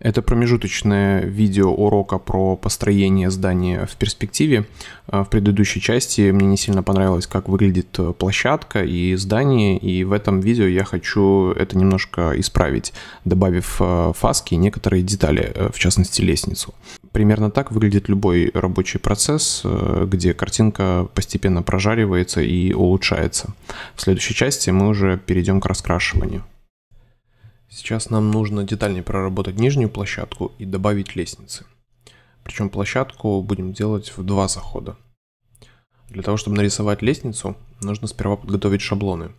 Это промежуточное видео урока про построение здания в перспективе. А, в предыдущей части мне не сильно понравилось, как выглядит э, площадка и здание, и в этом видео я хочу это немножко исправить, добавив э, фаски и некоторые детали, э, в частности лестницу. Примерно так выглядит любой рабочий процесс, где картинка постепенно прожаривается и улучшается. В следующей части мы уже перейдем к раскрашиванию. Сейчас нам нужно детальнее проработать нижнюю площадку и добавить лестницы. Причем площадку будем делать в два захода. Для того, чтобы нарисовать лестницу, нужно сперва подготовить шаблоны.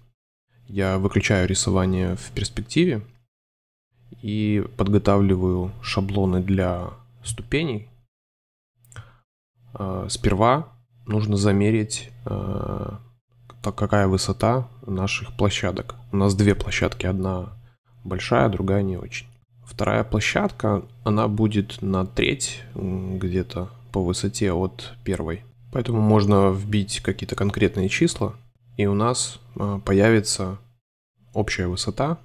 Я выключаю рисование в перспективе и подготавливаю шаблоны для ступеней. Э, сперва нужно замерить, э, какая высота наших площадок. У нас две площадки, одна большая, другая не очень. Вторая площадка, она будет на треть где-то по высоте от первой. Поэтому можно вбить какие-то конкретные числа, и у нас а, появится общая высота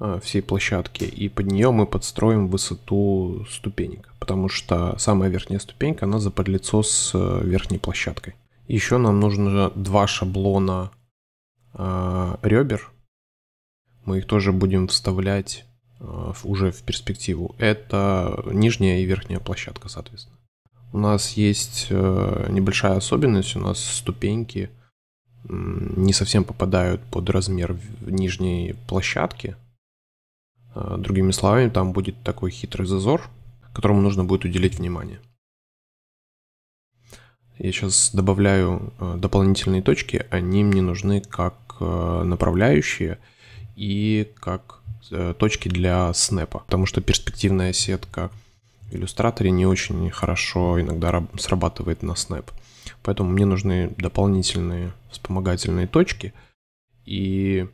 а, всей площадки, и под нее мы подстроим высоту ступенек, потому что самая верхняя ступенька, она заподлицо с э, верхней площадкой. Еще нам нужно два шаблона а, ребер, мы их тоже будем вставлять э, уже в перспективу. Это нижняя и верхняя площадка, соответственно. У нас есть э, небольшая особенность, у нас ступеньки не совсем попадают под размер нижней площадки. Э, другими словами, там будет такой хитрый зазор, которому нужно будет уделить внимание. Я сейчас добавляю дополнительные точки, они мне нужны как направляющие – и как э, точки для снэпа, потому что перспективная сетка в иллюстраторе не очень хорошо иногда срабатывает на снэп. Поэтому мне нужны дополнительные вспомогательные точки. И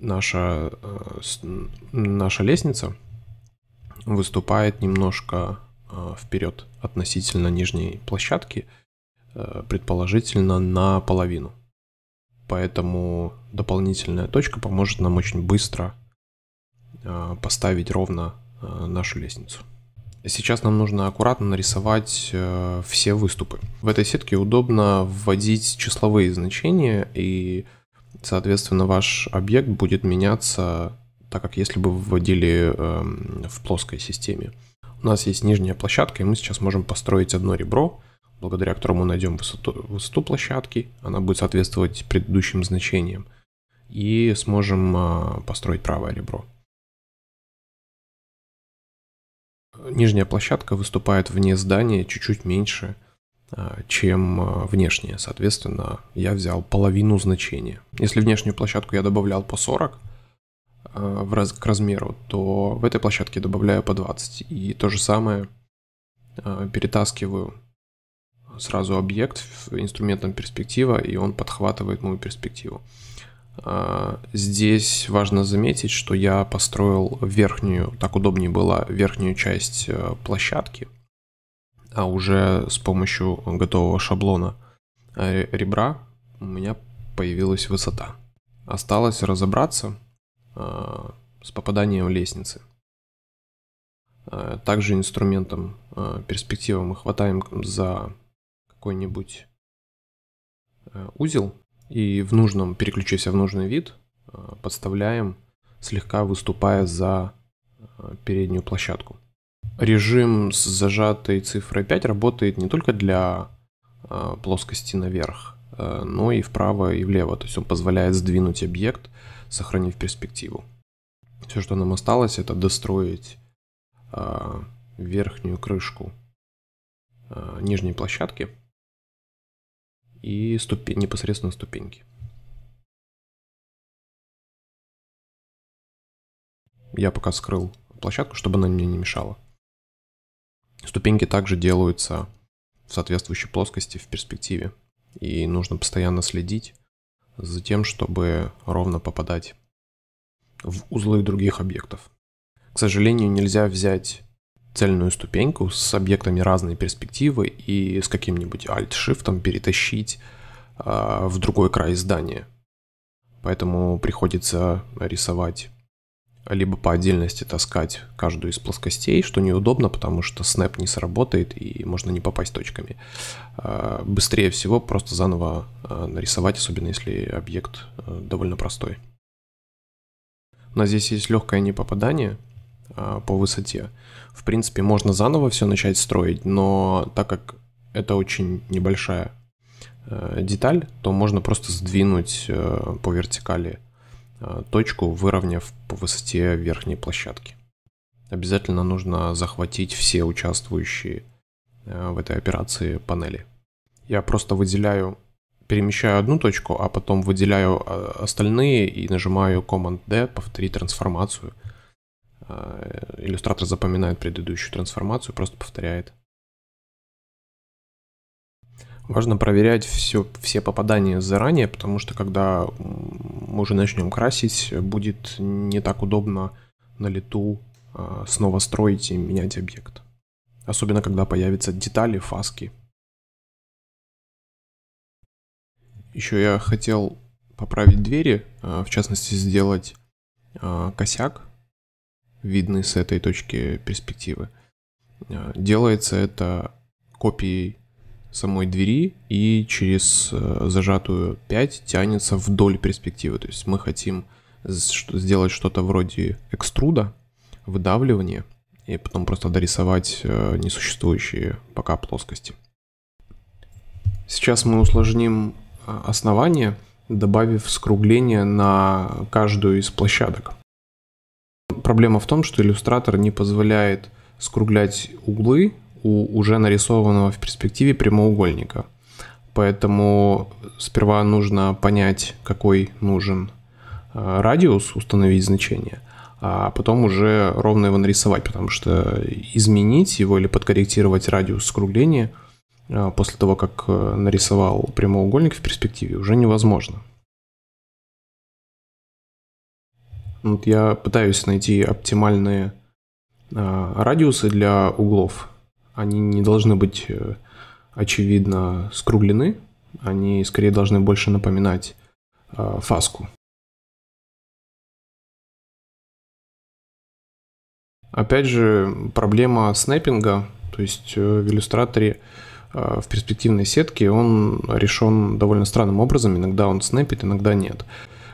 наша, э, наша лестница выступает немножко э, вперед относительно нижней площадки, предположительно на половину поэтому дополнительная точка поможет нам очень быстро а, поставить ровно а, нашу лестницу. Сейчас нам нужно аккуратно нарисовать э, все выступы. В этой сетке удобно вводить числовые значения, и, соответственно, ваш объект будет меняться, так как если бы вводили эм, в плоской системе. У нас есть нижняя площадка, и мы сейчас можем построить одно ребро, благодаря которому найдем высоту, высоту площадки, она будет соответствовать предыдущим значениям, и сможем а, построить правое ребро. Нижняя площадка выступает вне здания чуть-чуть меньше, а, чем а, внешняя. Соответственно, я взял половину значения. Если внешнюю площадку я добавлял по 40 в раз, к размеру, то в этой площадке добавляю по 20. И то же самое перетаскиваю сразу объект инструментом перспектива, и он подхватывает мою перспективу. А, здесь важно заметить, что я построил верхнюю, так удобнее было, верхнюю часть э, площадки, а уже с помощью готового шаблона э, ребра у меня появилась высота. Осталось разобраться а, с попаданием лестницы. Э, также инструментом перспективы мы хватаем за какой-нибудь э, узел и в нужном, переключився в нужный вид, э, подставляем, слегка выступая за э, переднюю площадку. Режим с зажатой цифрой 5 работает не только для плоскости наверх, но и вправо и влево. То есть он позволяет сдвинуть объект, сохранив перспективу. Все, что нам осталось, это достроить верхнюю крышку нижней площадки – и ступень, непосредственно ступеньки. Я пока скрыл площадку, чтобы она мне не мешала. Ступеньки также делаются в соответствующей плоскости в перспективе. И нужно постоянно следить за тем, чтобы ровно попадать в узлы других объектов. К сожалению, нельзя взять цельную ступеньку с объектами разной перспективы и с каким-нибудь Alt-Shift перетащить э, в другой край здания. Поэтому приходится рисовать либо по отдельности таскать каждую из плоскостей, что неудобно, потому что снэп не сработает и можно не попасть точками. А, быстрее всего просто заново а, нарисовать, особенно если объект э, довольно простой. У нас здесь есть легкое непопадание, а, по высоте. В принципе, можно заново все начать строить, но так как это очень небольшая э, деталь, то можно просто сдвинуть э, по вертикали а, точку, выровняв по высоте верхней площадки. Обязательно нужно захватить все участвующие э, в этой операции панели. Я просто выделяю, перемещаю одну точку, а потом выделяю а, остальные и нажимаю Command-D, повторить трансформацию – а, э, иллюстратор запоминает предыдущую трансформацию, просто повторяет. Важно проверять все, все попадания заранее, потому что когда мы уже начнем красить, будет не так удобно на лету а, снова строить и менять объект. Особенно, когда появятся детали, фаски. Еще я хотел поправить двери, а, в частности сделать косяк видны с этой точки перспективы. А, делается это копией самой двери и через э, зажатую 5 тянется вдоль перспективы. То есть мы хотим сделать что-то вроде экструда, выдавливания, и потом просто дорисовать э, несуществующие пока плоскости. Сейчас мы усложним э, основание, добавив скругление на каждую из площадок. Проблема в том, что иллюстратор не позволяет скруглять углы у уже нарисованного в перспективе прямоугольника. Поэтому сперва нужно понять, какой нужен э, радиус, установить значение, а потом уже ровно его нарисовать, потому что изменить его или подкорректировать радиус скругления э, после того, как э, нарисовал прямоугольник в перспективе, уже невозможно. Вот я пытаюсь найти оптимальные э, радиусы для углов. Они не должны быть, э, очевидно, скруглены. Они скорее должны больше напоминать э, фаску. Опять же, проблема снэппинга, то есть э, в иллюстраторе а, в перспективной сетке он решен довольно странным образом. Иногда он снэпит, иногда нет.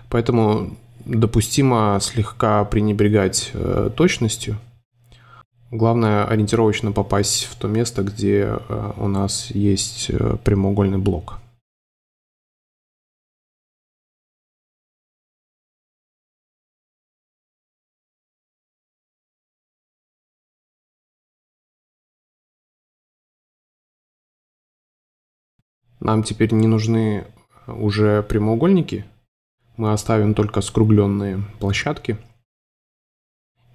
Поэтому допустимо слегка пренебрегать э, точностью. Главное ориентировочно попасть в то место, где э, у нас есть э, прямоугольный блок. Нам теперь не нужны уже прямоугольники – мы оставим только скругленные площадки.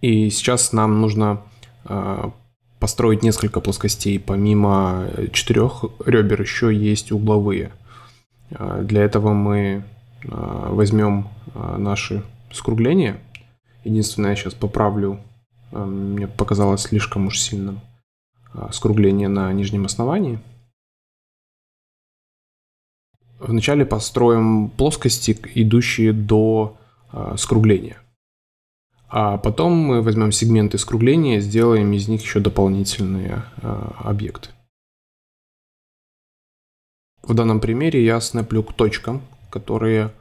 И сейчас нам нужно э, построить несколько плоскостей. Помимо э, четырех ребер еще есть угловые. Э, для этого мы возьмем наши скругления. Единственное, я сейчас поправлю, мне показалось слишком уж сильным скругление на нижнем основании – вначале построим плоскости, идущие до э, скругления. А потом мы возьмем сегменты скругления и сделаем из них еще дополнительные э, объекты. В данном примере я снеплю к точкам, которые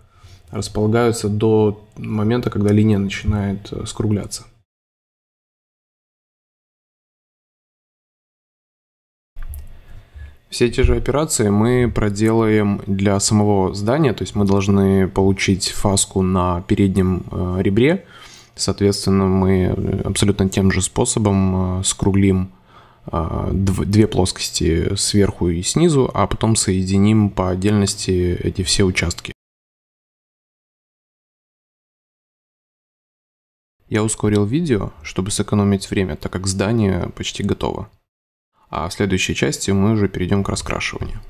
располагаются до момента, когда линия начинает э, скругляться. Все те же операции мы проделаем для самого здания, то есть мы должны получить фаску на переднем э, ребре, соответственно, мы э, абсолютно тем же способом э, скруглим две плоскости сверху и снизу, а потом соединим по отдельности эти все участки. Я ускорил видео, чтобы сэкономить время, так как здание почти готово. А в следующей части мы уже перейдем к раскрашиванию.